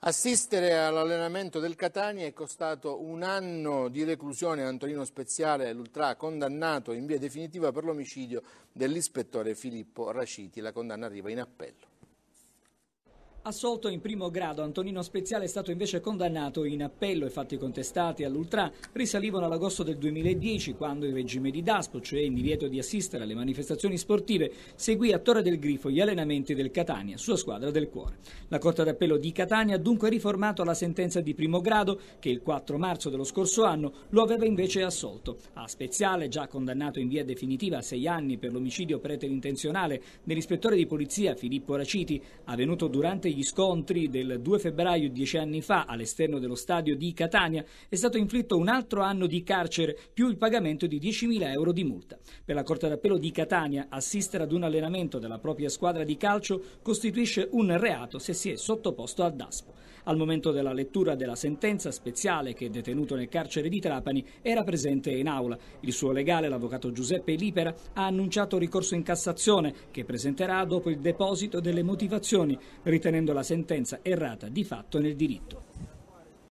Assistere all'allenamento del Catania è costato un anno di reclusione a Antonino Speziale, l'ultra condannato in via definitiva per l'omicidio dell'ispettore Filippo Raciti. La condanna arriva in appello. Assolto in primo grado, Antonino Speziale è stato invece condannato in appello e fatti contestati all'ultra risalivano all'agosto del 2010 quando il regime di Daspo, cioè il divieto di assistere alle manifestazioni sportive, seguì a Torre del Grifo gli allenamenti del Catania, sua squadra del cuore. La Corte d'Appello di Catania ha dunque riformato la sentenza di primo grado che il 4 marzo dello scorso anno lo aveva invece assolto. A Speziale, già condannato in via definitiva a sei anni per l'omicidio preterintenzionale dell'ispettore di polizia Filippo Raciti, avvenuto durante gli degli scontri del 2 febbraio dieci anni fa all'esterno dello stadio di Catania è stato inflitto un altro anno di carcere più il pagamento di 10.000 euro di multa. Per la Corte d'Appello di Catania assistere ad un allenamento della propria squadra di calcio costituisce un reato se si è sottoposto al DASPO. Al momento della lettura della sentenza speciale che è detenuto nel carcere di Trapani era presente in aula. Il suo legale, l'avvocato Giuseppe Lipera, ha annunciato ricorso in Cassazione che presenterà dopo il deposito delle motivazioni, ritenendo rendendo la sentenza errata di fatto nel diritto.